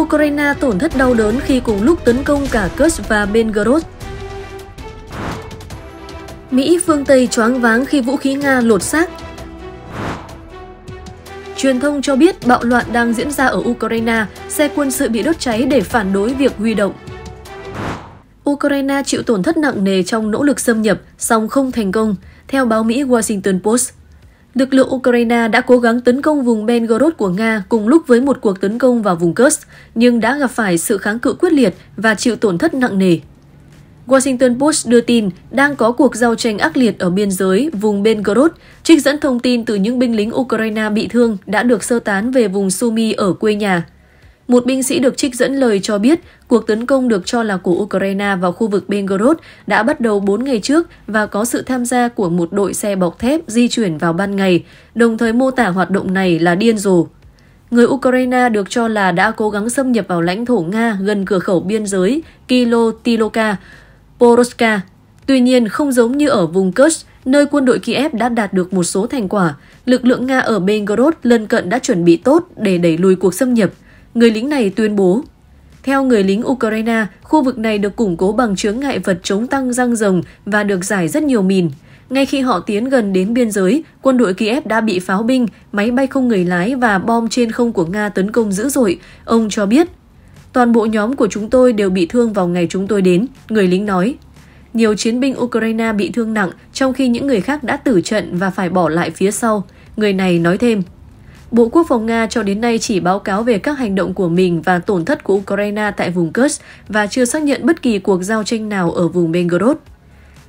Ukraine tổn thất đau đớn khi cùng lúc tấn công cả Kursk và Belgorod. Mỹ phương Tây choáng váng khi vũ khí Nga lột xác. Truyền thông cho biết bạo loạn đang diễn ra ở Ukraine, xe quân sự bị đốt cháy để phản đối việc huy động. Ukraine chịu tổn thất nặng nề trong nỗ lực xâm nhập, song không thành công, theo báo Mỹ Washington Post. Lực lượng Ukraine đã cố gắng tấn công vùng Belgorod của Nga cùng lúc với một cuộc tấn công vào vùng Kursk, nhưng đã gặp phải sự kháng cự quyết liệt và chịu tổn thất nặng nề. Washington Post đưa tin đang có cuộc giao tranh ác liệt ở biên giới vùng Belgorod, trích dẫn thông tin từ những binh lính Ukraine bị thương đã được sơ tán về vùng Sumy ở quê nhà. Một binh sĩ được trích dẫn lời cho biết cuộc tấn công được cho là của Ukraine vào khu vực Belgorod đã bắt đầu 4 ngày trước và có sự tham gia của một đội xe bọc thép di chuyển vào ban ngày, đồng thời mô tả hoạt động này là điên rồ. Người Ukraine được cho là đã cố gắng xâm nhập vào lãnh thổ Nga gần cửa khẩu biên giới Kilotiloka, Poroska. Tuy nhiên, không giống như ở vùng Kursk, nơi quân đội Kiev đã đạt được một số thành quả, lực lượng Nga ở Belgorod lân cận đã chuẩn bị tốt để đẩy lùi cuộc xâm nhập – người lính này tuyên bố. Theo người lính Ukraine, khu vực này được củng cố bằng chướng ngại vật chống tăng răng rồng và được giải rất nhiều mìn. Ngay khi họ tiến gần đến biên giới, quân đội Kiev đã bị pháo binh, máy bay không người lái và bom trên không của Nga tấn công dữ dội, ông cho biết. Toàn bộ nhóm của chúng tôi đều bị thương vào ngày chúng tôi đến, người lính nói. Nhiều chiến binh Ukraine bị thương nặng, trong khi những người khác đã tử trận và phải bỏ lại phía sau, người này nói thêm. Bộ Quốc phòng Nga cho đến nay chỉ báo cáo về các hành động của mình và tổn thất của Ukraine tại vùng Kursk và chưa xác nhận bất kỳ cuộc giao tranh nào ở vùng Belgorod.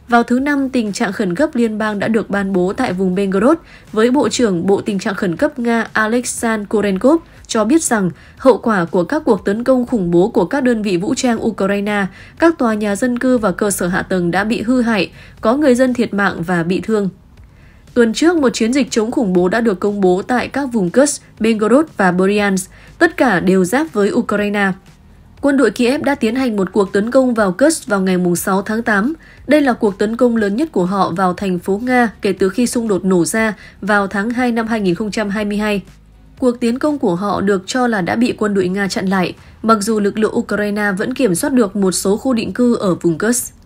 Vào thứ Năm, tình trạng khẩn cấp liên bang đã được ban bố tại vùng Belgorod với Bộ trưởng Bộ Tình trạng Khẩn cấp Nga Alexan Kurenkov cho biết rằng hậu quả của các cuộc tấn công khủng bố của các đơn vị vũ trang Ukraine, các tòa nhà dân cư và cơ sở hạ tầng đã bị hư hại, có người dân thiệt mạng và bị thương. Tuần trước, một chiến dịch chống khủng bố đã được công bố tại các vùng Kursk, Belgorod và Bryansk, tất cả đều giáp với Ukraine. Quân đội Kiev đã tiến hành một cuộc tấn công vào Kursk vào ngày 6 tháng 8. Đây là cuộc tấn công lớn nhất của họ vào thành phố Nga kể từ khi xung đột nổ ra vào tháng 2 năm 2022. Cuộc tiến công của họ được cho là đã bị quân đội Nga chặn lại, mặc dù lực lượng Ukraine vẫn kiểm soát được một số khu định cư ở vùng Kursk.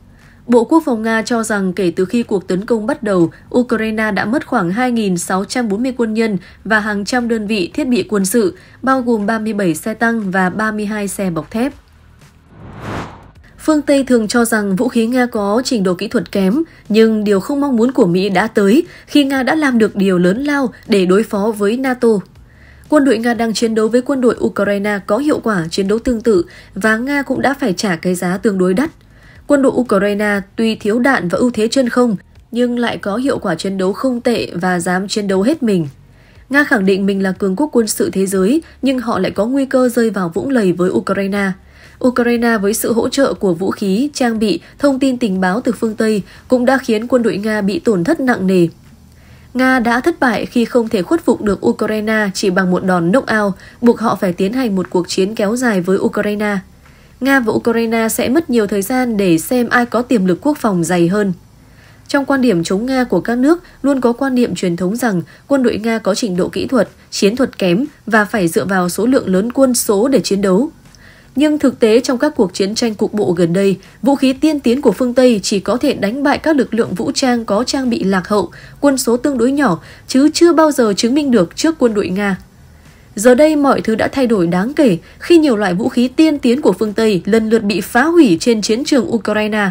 Bộ Quốc phòng Nga cho rằng kể từ khi cuộc tấn công bắt đầu, Ukraine đã mất khoảng 2.640 quân nhân và hàng trăm đơn vị thiết bị quân sự, bao gồm 37 xe tăng và 32 xe bọc thép. Phương Tây thường cho rằng vũ khí Nga có trình độ kỹ thuật kém, nhưng điều không mong muốn của Mỹ đã tới khi Nga đã làm được điều lớn lao để đối phó với NATO. Quân đội Nga đang chiến đấu với quân đội Ukraine có hiệu quả chiến đấu tương tự và Nga cũng đã phải trả cái giá tương đối đắt. Quân đội Ukraine tuy thiếu đạn và ưu thế trên không, nhưng lại có hiệu quả chiến đấu không tệ và dám chiến đấu hết mình. Nga khẳng định mình là cường quốc quân sự thế giới, nhưng họ lại có nguy cơ rơi vào vũng lầy với Ukraine. Ukraine với sự hỗ trợ của vũ khí, trang bị, thông tin tình báo từ phương Tây cũng đã khiến quân đội Nga bị tổn thất nặng nề. Nga đã thất bại khi không thể khuất phục được Ukraine chỉ bằng một đòn knock-out, buộc họ phải tiến hành một cuộc chiến kéo dài với Ukraine. Nga và Ukraine sẽ mất nhiều thời gian để xem ai có tiềm lực quốc phòng dày hơn. Trong quan điểm chống Nga của các nước luôn có quan niệm truyền thống rằng quân đội Nga có trình độ kỹ thuật, chiến thuật kém và phải dựa vào số lượng lớn quân số để chiến đấu. Nhưng thực tế trong các cuộc chiến tranh cục bộ gần đây, vũ khí tiên tiến của phương Tây chỉ có thể đánh bại các lực lượng vũ trang có trang bị lạc hậu, quân số tương đối nhỏ, chứ chưa bao giờ chứng minh được trước quân đội Nga. Giờ đây mọi thứ đã thay đổi đáng kể khi nhiều loại vũ khí tiên tiến của phương Tây lần lượt bị phá hủy trên chiến trường Ukraine.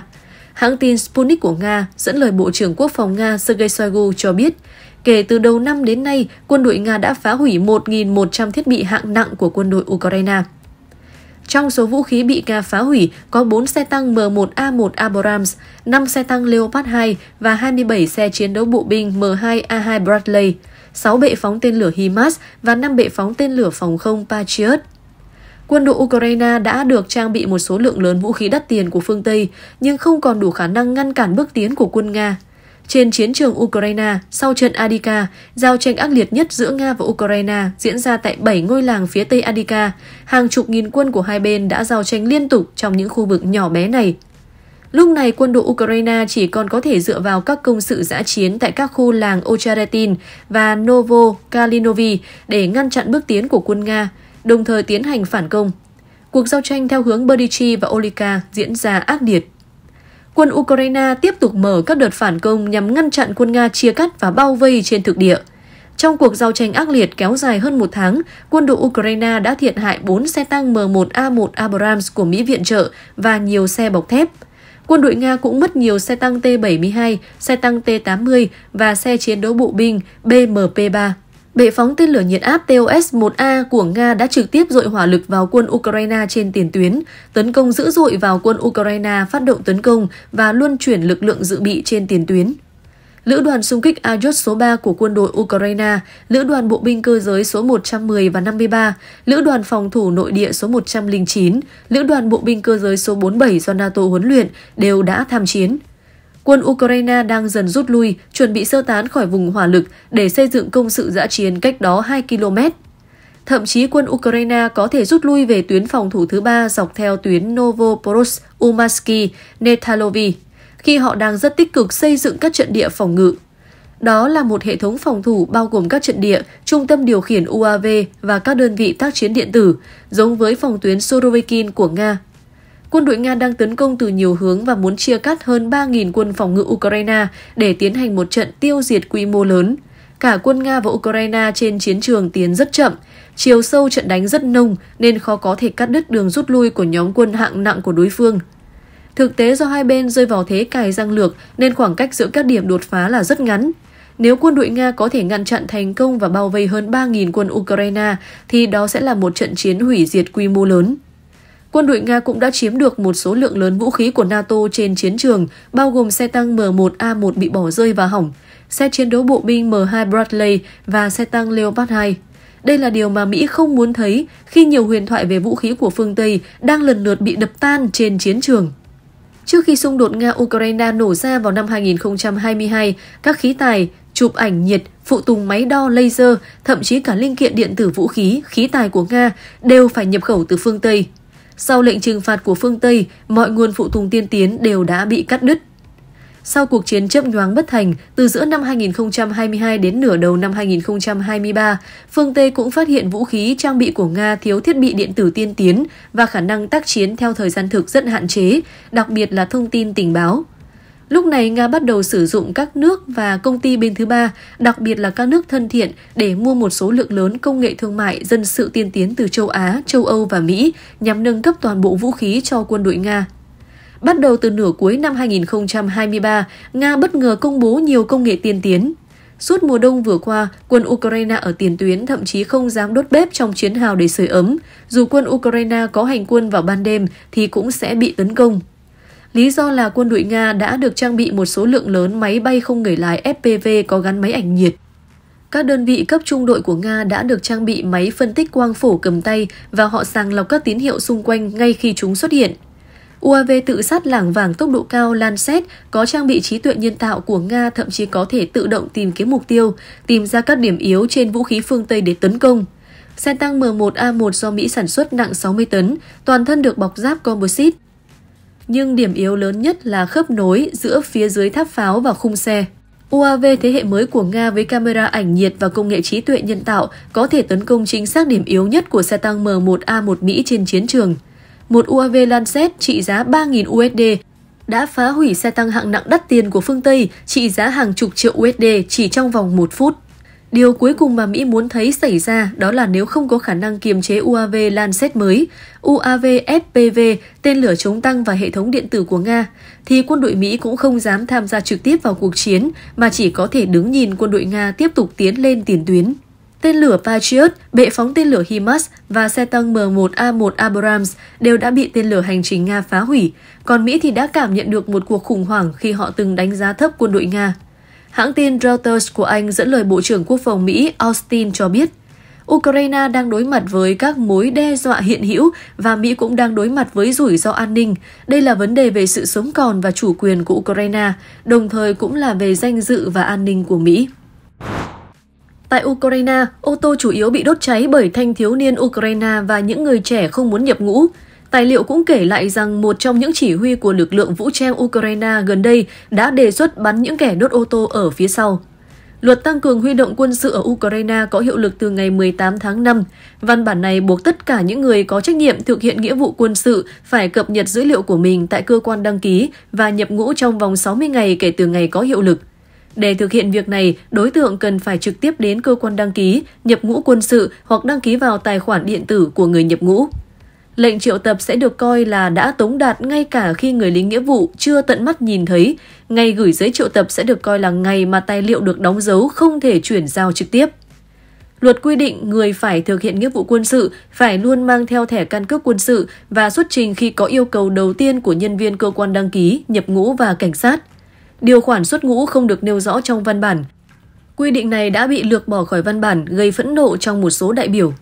Hãng tin Sputnik của Nga dẫn lời Bộ trưởng Quốc phòng Nga Sergei Shoigu cho biết, kể từ đầu năm đến nay, quân đội Nga đã phá hủy 1.100 thiết bị hạng nặng của quân đội Ukraine. Trong số vũ khí bị Nga phá hủy có 4 xe tăng M1A1 Abrams, 5 xe tăng Leopard 2 và 27 xe chiến đấu bộ binh M2A2 Bradley. 6 bệ phóng tên lửa HIMARS và 5 bệ phóng tên lửa phòng không Patriot. Quân đội Ukraine đã được trang bị một số lượng lớn vũ khí đắt tiền của phương Tây, nhưng không còn đủ khả năng ngăn cản bước tiến của quân Nga. Trên chiến trường Ukraine, sau trận Adika, giao tranh ác liệt nhất giữa Nga và Ukraine diễn ra tại 7 ngôi làng phía tây Adika. Hàng chục nghìn quân của hai bên đã giao tranh liên tục trong những khu vực nhỏ bé này Lúc này quân đội Ukraine chỉ còn có thể dựa vào các công sự giã chiến tại các khu làng Ocharetin và Novo Kalinovi để ngăn chặn bước tiến của quân Nga, đồng thời tiến hành phản công. Cuộc giao tranh theo hướng Berdichi và Olika diễn ra ác liệt. Quân Ukraine tiếp tục mở các đợt phản công nhằm ngăn chặn quân Nga chia cắt và bao vây trên thực địa. Trong cuộc giao tranh ác liệt kéo dài hơn một tháng, quân đội Ukraine đã thiệt hại 4 xe tăng M1A1 Abrams của Mỹ viện trợ và nhiều xe bọc thép – Quân đội Nga cũng mất nhiều xe tăng T-72, xe tăng T-80 và xe chiến đấu bộ binh BMP-3. Bệ phóng tên lửa nhiệt áp TOS-1A của Nga đã trực tiếp dội hỏa lực vào quân Ukraine trên tiền tuyến, tấn công dữ dội vào quân Ukraine phát động tấn công và luân chuyển lực lượng dự bị trên tiền tuyến. Lữ đoàn xung kích Ayot số 3 của quân đội Ukraine, Lữ đoàn bộ binh cơ giới số 110 và 53, Lữ đoàn phòng thủ nội địa số 109, Lữ đoàn bộ binh cơ giới số 47 do NATO huấn luyện đều đã tham chiến. Quân Ukraine đang dần rút lui, chuẩn bị sơ tán khỏi vùng hỏa lực để xây dựng công sự giã chiến cách đó 2 km. Thậm chí quân Ukraine có thể rút lui về tuyến phòng thủ thứ ba dọc theo tuyến Novoporosk, Umaski, Netalovi khi họ đang rất tích cực xây dựng các trận địa phòng ngự. Đó là một hệ thống phòng thủ bao gồm các trận địa, trung tâm điều khiển UAV và các đơn vị tác chiến điện tử, giống với phòng tuyến Sorovekin của Nga. Quân đội Nga đang tấn công từ nhiều hướng và muốn chia cắt hơn 3.000 quân phòng ngự Ukraine để tiến hành một trận tiêu diệt quy mô lớn. Cả quân Nga và Ukraine trên chiến trường tiến rất chậm, chiều sâu trận đánh rất nông nên khó có thể cắt đứt đường rút lui của nhóm quân hạng nặng của đối phương. Thực tế do hai bên rơi vào thế cài răng lược nên khoảng cách giữa các điểm đột phá là rất ngắn. Nếu quân đội Nga có thể ngăn chặn thành công và bao vây hơn 3.000 quân Ukraine thì đó sẽ là một trận chiến hủy diệt quy mô lớn. Quân đội Nga cũng đã chiếm được một số lượng lớn vũ khí của NATO trên chiến trường, bao gồm xe tăng M1A1 bị bỏ rơi và hỏng, xe chiến đấu bộ binh M2 Bradley và xe tăng Leopard 2. Đây là điều mà Mỹ không muốn thấy khi nhiều huyền thoại về vũ khí của phương Tây đang lần lượt bị đập tan trên chiến trường. Trước khi xung đột Nga-Ukraine nổ ra vào năm 2022, các khí tài, chụp ảnh nhiệt, phụ tùng máy đo laser, thậm chí cả linh kiện điện tử vũ khí, khí tài của Nga đều phải nhập khẩu từ phương Tây. Sau lệnh trừng phạt của phương Tây, mọi nguồn phụ tùng tiên tiến đều đã bị cắt đứt. Sau cuộc chiến chớp nhoáng bất thành, từ giữa năm 2022 đến nửa đầu năm 2023, phương Tây cũng phát hiện vũ khí trang bị của Nga thiếu thiết bị điện tử tiên tiến và khả năng tác chiến theo thời gian thực rất hạn chế, đặc biệt là thông tin tình báo. Lúc này, Nga bắt đầu sử dụng các nước và công ty bên thứ ba, đặc biệt là các nước thân thiện, để mua một số lượng lớn công nghệ thương mại dân sự tiên tiến từ châu Á, châu Âu và Mỹ nhằm nâng cấp toàn bộ vũ khí cho quân đội Nga Bắt đầu từ nửa cuối năm 2023, Nga bất ngờ công bố nhiều công nghệ tiên tiến. Suốt mùa đông vừa qua, quân Ukraine ở tiền tuyến thậm chí không dám đốt bếp trong chiến hào để sưởi ấm. Dù quân Ukraine có hành quân vào ban đêm thì cũng sẽ bị tấn công. Lý do là quân đội Nga đã được trang bị một số lượng lớn máy bay không người lái FPV có gắn máy ảnh nhiệt. Các đơn vị cấp trung đội của Nga đã được trang bị máy phân tích quang phổ cầm tay và họ sàng lọc các tín hiệu xung quanh ngay khi chúng xuất hiện. UAV tự sát lảng vàng tốc độ cao Lancet có trang bị trí tuệ nhân tạo của Nga thậm chí có thể tự động tìm kiếm mục tiêu, tìm ra các điểm yếu trên vũ khí phương Tây để tấn công. Xe tăng M1A1 do Mỹ sản xuất nặng 60 tấn, toàn thân được bọc giáp composite. Nhưng điểm yếu lớn nhất là khớp nối giữa phía dưới tháp pháo và khung xe. UAV thế hệ mới của Nga với camera ảnh nhiệt và công nghệ trí tuệ nhân tạo có thể tấn công chính xác điểm yếu nhất của xe tăng M1A1 Mỹ trên chiến trường một UAV Lancet trị giá 3.000 USD đã phá hủy xe tăng hạng nặng đắt tiền của phương Tây trị giá hàng chục triệu USD chỉ trong vòng một phút. Điều cuối cùng mà Mỹ muốn thấy xảy ra đó là nếu không có khả năng kiềm chế UAV Lancet mới, UAV FPV, tên lửa chống tăng và hệ thống điện tử của Nga, thì quân đội Mỹ cũng không dám tham gia trực tiếp vào cuộc chiến mà chỉ có thể đứng nhìn quân đội Nga tiếp tục tiến lên tiền tuyến. Tên lửa Patriot, bệ phóng tên lửa HIMARS và xe tăng M1A1 Abrams đều đã bị tên lửa hành trình Nga phá hủy, còn Mỹ thì đã cảm nhận được một cuộc khủng hoảng khi họ từng đánh giá thấp quân đội Nga. Hãng tin Reuters của Anh dẫn lời Bộ trưởng Quốc phòng Mỹ Austin cho biết, Ukraine đang đối mặt với các mối đe dọa hiện hữu và Mỹ cũng đang đối mặt với rủi ro an ninh. Đây là vấn đề về sự sống còn và chủ quyền của Ukraine, đồng thời cũng là về danh dự và an ninh của Mỹ. Tại Ukraine, ô tô chủ yếu bị đốt cháy bởi thanh thiếu niên Ukraine và những người trẻ không muốn nhập ngũ. Tài liệu cũng kể lại rằng một trong những chỉ huy của lực lượng vũ trang Ukraine gần đây đã đề xuất bắn những kẻ đốt ô tô ở phía sau. Luật tăng cường huy động quân sự ở Ukraine có hiệu lực từ ngày 18 tháng 5. Văn bản này buộc tất cả những người có trách nhiệm thực hiện nghĩa vụ quân sự phải cập nhật dữ liệu của mình tại cơ quan đăng ký và nhập ngũ trong vòng 60 ngày kể từ ngày có hiệu lực. Để thực hiện việc này, đối tượng cần phải trực tiếp đến cơ quan đăng ký, nhập ngũ quân sự hoặc đăng ký vào tài khoản điện tử của người nhập ngũ. Lệnh triệu tập sẽ được coi là đã tống đạt ngay cả khi người lính nghĩa vụ chưa tận mắt nhìn thấy. Ngày gửi giấy triệu tập sẽ được coi là ngày mà tài liệu được đóng dấu không thể chuyển giao trực tiếp. Luật quy định người phải thực hiện nghĩa vụ quân sự phải luôn mang theo thẻ căn cước quân sự và xuất trình khi có yêu cầu đầu tiên của nhân viên cơ quan đăng ký, nhập ngũ và cảnh sát. Điều khoản xuất ngũ không được nêu rõ trong văn bản. Quy định này đã bị lược bỏ khỏi văn bản gây phẫn nộ trong một số đại biểu.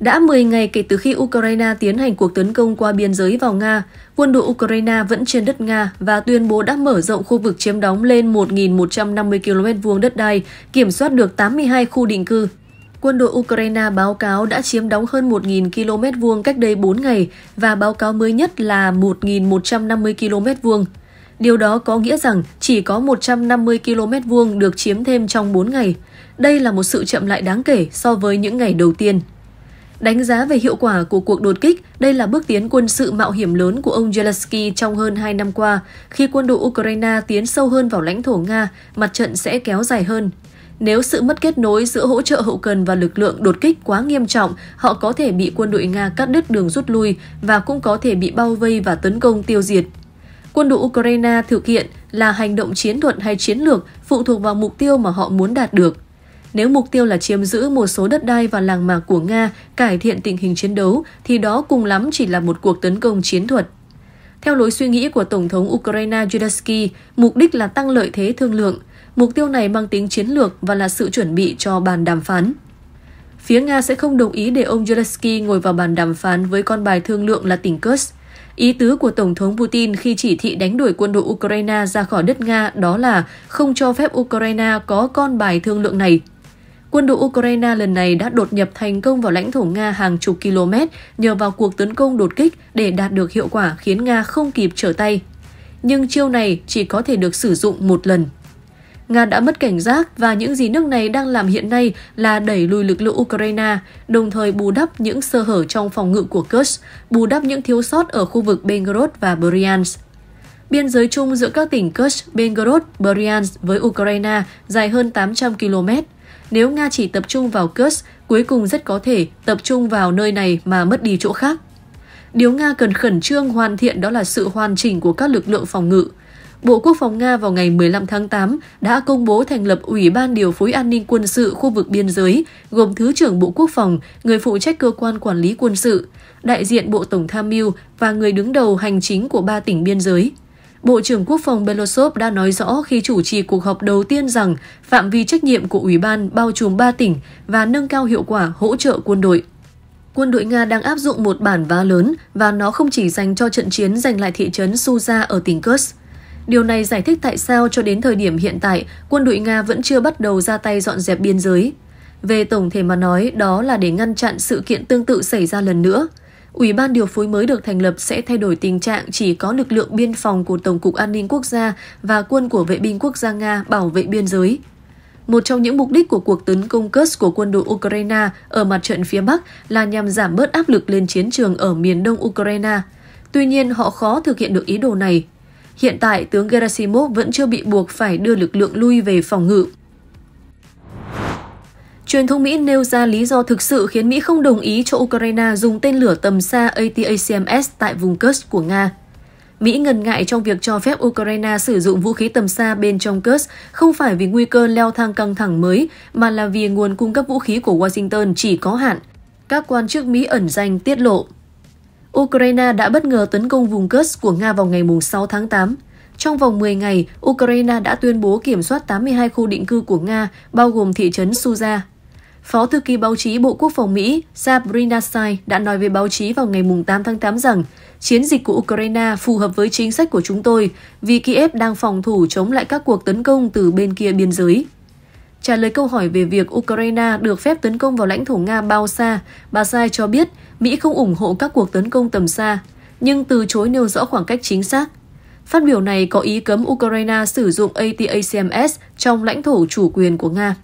Đã 10 ngày kể từ khi Ukraine tiến hành cuộc tấn công qua biên giới vào Nga, quân đội Ukraine vẫn trên đất Nga và tuyên bố đã mở rộng khu vực chiếm đóng lên 1.150 km vuông đất đai, kiểm soát được 82 khu định cư. Quân đội Ukraine báo cáo đã chiếm đóng hơn 1.000 km vuông cách đây 4 ngày và báo cáo mới nhất là 1.150 km vuông. Điều đó có nghĩa rằng chỉ có 150 km vuông được chiếm thêm trong 4 ngày. Đây là một sự chậm lại đáng kể so với những ngày đầu tiên. Đánh giá về hiệu quả của cuộc đột kích, đây là bước tiến quân sự mạo hiểm lớn của ông Zelensky trong hơn 2 năm qua. Khi quân đội Ukraine tiến sâu hơn vào lãnh thổ Nga, mặt trận sẽ kéo dài hơn. Nếu sự mất kết nối giữa hỗ trợ hậu cần và lực lượng đột kích quá nghiêm trọng, họ có thể bị quân đội Nga cắt đứt đường rút lui và cũng có thể bị bao vây và tấn công tiêu diệt quân đội Ukraine thực hiện là hành động chiến thuật hay chiến lược phụ thuộc vào mục tiêu mà họ muốn đạt được. Nếu mục tiêu là chiếm giữ một số đất đai và làng mạc của Nga, cải thiện tình hình chiến đấu, thì đó cùng lắm chỉ là một cuộc tấn công chiến thuật. Theo lối suy nghĩ của Tổng thống Ukraine Zelensky, mục đích là tăng lợi thế thương lượng. Mục tiêu này mang tính chiến lược và là sự chuẩn bị cho bàn đàm phán. Phía Nga sẽ không đồng ý để ông Zelensky ngồi vào bàn đàm phán với con bài thương lượng là tỉnh Kursk. Ý tứ của Tổng thống Putin khi chỉ thị đánh đuổi quân đội Ukraine ra khỏi đất Nga đó là không cho phép Ukraine có con bài thương lượng này. Quân đội Ukraine lần này đã đột nhập thành công vào lãnh thổ Nga hàng chục km nhờ vào cuộc tấn công đột kích để đạt được hiệu quả khiến Nga không kịp trở tay. Nhưng chiêu này chỉ có thể được sử dụng một lần. Nga đã mất cảnh giác và những gì nước này đang làm hiện nay là đẩy lùi lực lượng Ukraine, đồng thời bù đắp những sơ hở trong phòng ngự của Kursk, bù đắp những thiếu sót ở khu vực Belgorod và Bryansk. Biên giới chung giữa các tỉnh Kursk, Belgorod, Bryansk với Ukraine dài hơn 800 km. Nếu Nga chỉ tập trung vào Kursk, cuối cùng rất có thể tập trung vào nơi này mà mất đi chỗ khác. Điều Nga cần khẩn trương hoàn thiện đó là sự hoàn chỉnh của các lực lượng phòng ngự. Bộ Quốc phòng Nga vào ngày 15 tháng 8 đã công bố thành lập Ủy ban Điều phối An ninh quân sự khu vực biên giới, gồm Thứ trưởng Bộ Quốc phòng, người phụ trách cơ quan quản lý quân sự, đại diện Bộ Tổng tham mưu và người đứng đầu hành chính của ba tỉnh biên giới. Bộ trưởng Quốc phòng Belosov đã nói rõ khi chủ trì cuộc họp đầu tiên rằng phạm vi trách nhiệm của Ủy ban bao trùm ba tỉnh và nâng cao hiệu quả hỗ trợ quân đội quân đội Nga đang áp dụng một bản vá lớn và nó không chỉ dành cho trận chiến giành lại thị trấn Suza ở tỉnh Kursk. Điều này giải thích tại sao cho đến thời điểm hiện tại, quân đội Nga vẫn chưa bắt đầu ra tay dọn dẹp biên giới. Về tổng thể mà nói, đó là để ngăn chặn sự kiện tương tự xảy ra lần nữa. Ủy ban điều phối mới được thành lập sẽ thay đổi tình trạng chỉ có lực lượng biên phòng của Tổng cục An ninh Quốc gia và quân của vệ binh quốc gia Nga bảo vệ biên giới. Một trong những mục đích của cuộc tấn công Kursk của quân đội Ukraine ở mặt trận phía Bắc là nhằm giảm bớt áp lực lên chiến trường ở miền đông Ukraine. Tuy nhiên, họ khó thực hiện được ý đồ này Hiện tại, tướng Gerasimov vẫn chưa bị buộc phải đưa lực lượng lui về phòng ngự. Truyền thông Mỹ nêu ra lý do thực sự khiến Mỹ không đồng ý cho Ukraine dùng tên lửa tầm xa ATACMS tại vùng Kursk của Nga. Mỹ ngần ngại trong việc cho phép Ukraine sử dụng vũ khí tầm xa bên trong Kursk không phải vì nguy cơ leo thang căng thẳng mới, mà là vì nguồn cung cấp vũ khí của Washington chỉ có hạn. Các quan chức Mỹ ẩn danh tiết lộ. Ukraine đã bất ngờ tấn công vùng Kursk của Nga vào ngày 6 tháng 8. Trong vòng 10 ngày, Ukraine đã tuyên bố kiểm soát 82 khu định cư của Nga, bao gồm thị trấn Suza. Phó thư ký báo chí Bộ Quốc phòng Mỹ Sabrina Sai đã nói với báo chí vào ngày 8 tháng 8 rằng chiến dịch của Ukraine phù hợp với chính sách của chúng tôi vì Kiev đang phòng thủ chống lại các cuộc tấn công từ bên kia biên giới. Trả lời câu hỏi về việc Ukraine được phép tấn công vào lãnh thổ Nga bao xa, bà Sai cho biết Mỹ không ủng hộ các cuộc tấn công tầm xa, nhưng từ chối nêu rõ khoảng cách chính xác. Phát biểu này có ý cấm Ukraine sử dụng ATACMS trong lãnh thổ chủ quyền của Nga.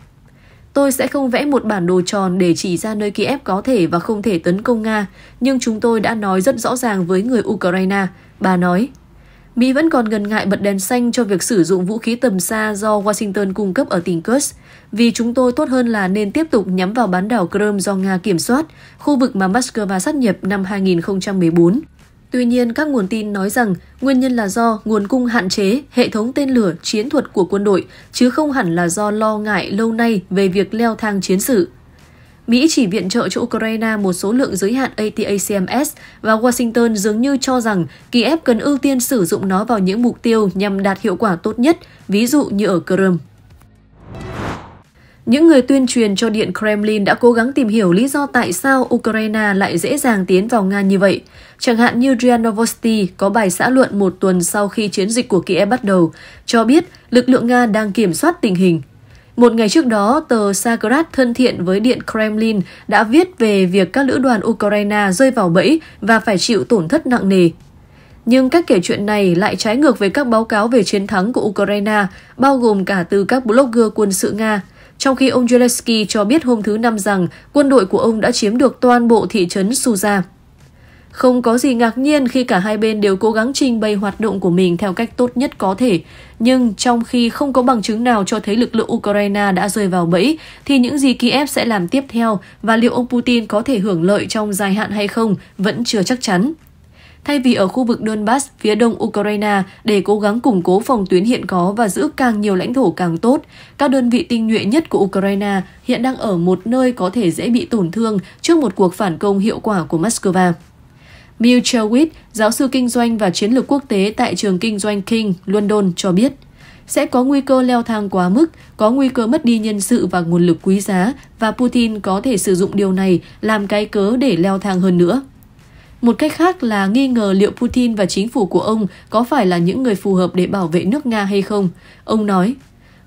Tôi sẽ không vẽ một bản đồ tròn để chỉ ra nơi Kiev có thể và không thể tấn công Nga, nhưng chúng tôi đã nói rất rõ ràng với người Ukraine, bà nói. Mỹ vẫn còn ngần ngại bật đèn xanh cho việc sử dụng vũ khí tầm xa do Washington cung cấp ở tỉnh Kursk, vì chúng tôi tốt hơn là nên tiếp tục nhắm vào bán đảo Crimea do Nga kiểm soát, khu vực mà Moscow sát nhập năm 2014. Tuy nhiên, các nguồn tin nói rằng nguyên nhân là do nguồn cung hạn chế, hệ thống tên lửa, chiến thuật của quân đội, chứ không hẳn là do lo ngại lâu nay về việc leo thang chiến sự. Mỹ chỉ viện trợ cho Ukraine một số lượng giới hạn ATACMS và Washington dường như cho rằng Kiev cần ưu tiên sử dụng nó vào những mục tiêu nhằm đạt hiệu quả tốt nhất, ví dụ như ở Crimea. Những người tuyên truyền cho Điện Kremlin đã cố gắng tìm hiểu lý do tại sao Ukraine lại dễ dàng tiến vào Nga như vậy. Chẳng hạn như Ria Novosti có bài xã luận một tuần sau khi chiến dịch của Kiev bắt đầu, cho biết lực lượng Nga đang kiểm soát tình hình một ngày trước đó, tờ Sagrat thân thiện với Điện Kremlin đã viết về việc các lữ đoàn Ukraine rơi vào bẫy và phải chịu tổn thất nặng nề. Nhưng các kể chuyện này lại trái ngược với các báo cáo về chiến thắng của Ukraine, bao gồm cả từ các blogger quân sự Nga, trong khi ông Zelensky cho biết hôm thứ Năm rằng quân đội của ông đã chiếm được toàn bộ thị trấn Suza. Không có gì ngạc nhiên khi cả hai bên đều cố gắng trình bày hoạt động của mình theo cách tốt nhất có thể, nhưng trong khi không có bằng chứng nào cho thấy lực lượng Ukraine đã rơi vào bẫy, thì những gì Kiev sẽ làm tiếp theo và liệu ông Putin có thể hưởng lợi trong dài hạn hay không vẫn chưa chắc chắn. Thay vì ở khu vực Donbass phía đông Ukraine để cố gắng củng cố phòng tuyến hiện có và giữ càng nhiều lãnh thổ càng tốt, các đơn vị tinh nhuệ nhất của Ukraine hiện đang ở một nơi có thể dễ bị tổn thương trước một cuộc phản công hiệu quả của Moscow. Bill Sherwood, giáo sư kinh doanh và chiến lược quốc tế tại trường kinh doanh King, London cho biết, sẽ có nguy cơ leo thang quá mức, có nguy cơ mất đi nhân sự và nguồn lực quý giá và Putin có thể sử dụng điều này làm cái cớ để leo thang hơn nữa. Một cách khác là nghi ngờ liệu Putin và chính phủ của ông có phải là những người phù hợp để bảo vệ nước Nga hay không. Ông nói,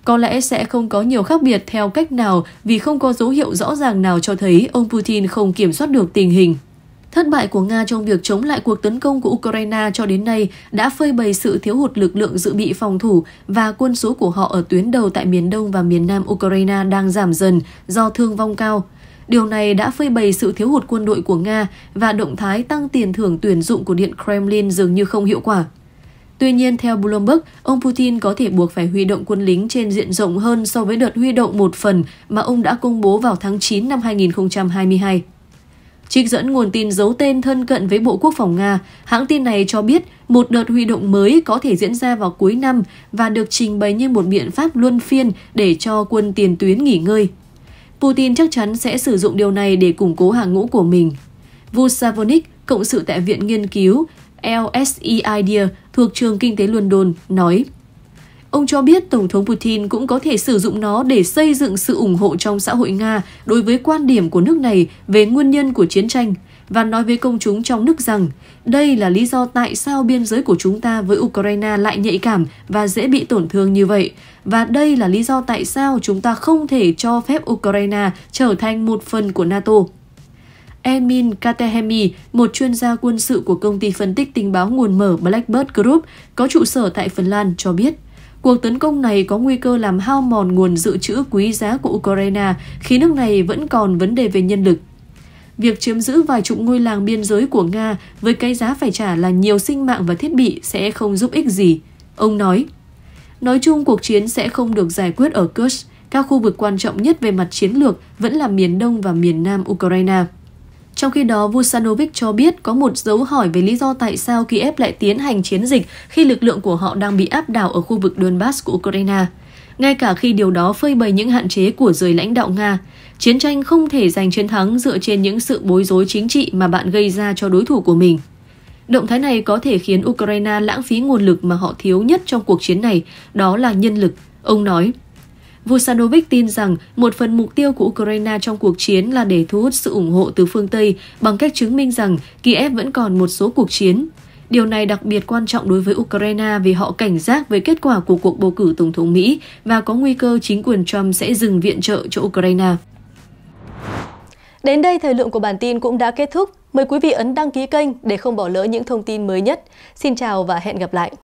có lẽ sẽ không có nhiều khác biệt theo cách nào vì không có dấu hiệu rõ ràng nào cho thấy ông Putin không kiểm soát được tình hình. Thất bại của Nga trong việc chống lại cuộc tấn công của Ukraine cho đến nay đã phơi bày sự thiếu hụt lực lượng dự bị phòng thủ và quân số của họ ở tuyến đầu tại miền đông và miền nam Ukraine đang giảm dần do thương vong cao. Điều này đã phơi bày sự thiếu hụt quân đội của Nga và động thái tăng tiền thưởng tuyển dụng của Điện Kremlin dường như không hiệu quả. Tuy nhiên, theo Bloomberg, ông Putin có thể buộc phải huy động quân lính trên diện rộng hơn so với đợt huy động một phần mà ông đã công bố vào tháng 9 năm 2022. Trích dẫn nguồn tin giấu tên thân cận với Bộ Quốc phòng Nga, hãng tin này cho biết một đợt huy động mới có thể diễn ra vào cuối năm và được trình bày như một biện pháp luân phiên để cho quân tiền tuyến nghỉ ngơi. Putin chắc chắn sẽ sử dụng điều này để củng cố hàng ngũ của mình. Vusavonik, cộng sự tại Viện Nghiên cứu LSE IDEA thuộc Trường Kinh tế London, nói – Ông cho biết Tổng thống Putin cũng có thể sử dụng nó để xây dựng sự ủng hộ trong xã hội Nga đối với quan điểm của nước này về nguyên nhân của chiến tranh và nói với công chúng trong nước rằng đây là lý do tại sao biên giới của chúng ta với Ukraine lại nhạy cảm và dễ bị tổn thương như vậy. Và đây là lý do tại sao chúng ta không thể cho phép Ukraine trở thành một phần của NATO. Emin Katehemi, một chuyên gia quân sự của công ty phân tích tình báo nguồn mở Blackbird Group có trụ sở tại Phần Lan, cho biết Cuộc tấn công này có nguy cơ làm hao mòn nguồn dự trữ quý giá của Ukraine khi nước này vẫn còn vấn đề về nhân lực. Việc chiếm giữ vài chục ngôi làng biên giới của Nga với cái giá phải trả là nhiều sinh mạng và thiết bị sẽ không giúp ích gì, ông nói. Nói chung cuộc chiến sẽ không được giải quyết ở Kursk, các khu vực quan trọng nhất về mặt chiến lược vẫn là miền Đông và miền Nam Ukraine. Trong khi đó, Vusanovic cho biết có một dấu hỏi về lý do tại sao Kiev lại tiến hành chiến dịch khi lực lượng của họ đang bị áp đảo ở khu vực Donbass của Ukraine. Ngay cả khi điều đó phơi bày những hạn chế của giới lãnh đạo Nga, chiến tranh không thể giành chiến thắng dựa trên những sự bối rối chính trị mà bạn gây ra cho đối thủ của mình. Động thái này có thể khiến Ukraine lãng phí nguồn lực mà họ thiếu nhất trong cuộc chiến này, đó là nhân lực, ông nói. Vusanovic tin rằng một phần mục tiêu của Ukraine trong cuộc chiến là để thu hút sự ủng hộ từ phương Tây bằng cách chứng minh rằng Kiev vẫn còn một số cuộc chiến. Điều này đặc biệt quan trọng đối với Ukraine vì họ cảnh giác với kết quả của cuộc bầu cử Tổng thống Mỹ và có nguy cơ chính quyền Trump sẽ dừng viện trợ cho Ukraine. Đến đây thời lượng của bản tin cũng đã kết thúc. Mời quý vị ấn đăng ký kênh để không bỏ lỡ những thông tin mới nhất. Xin chào và hẹn gặp lại!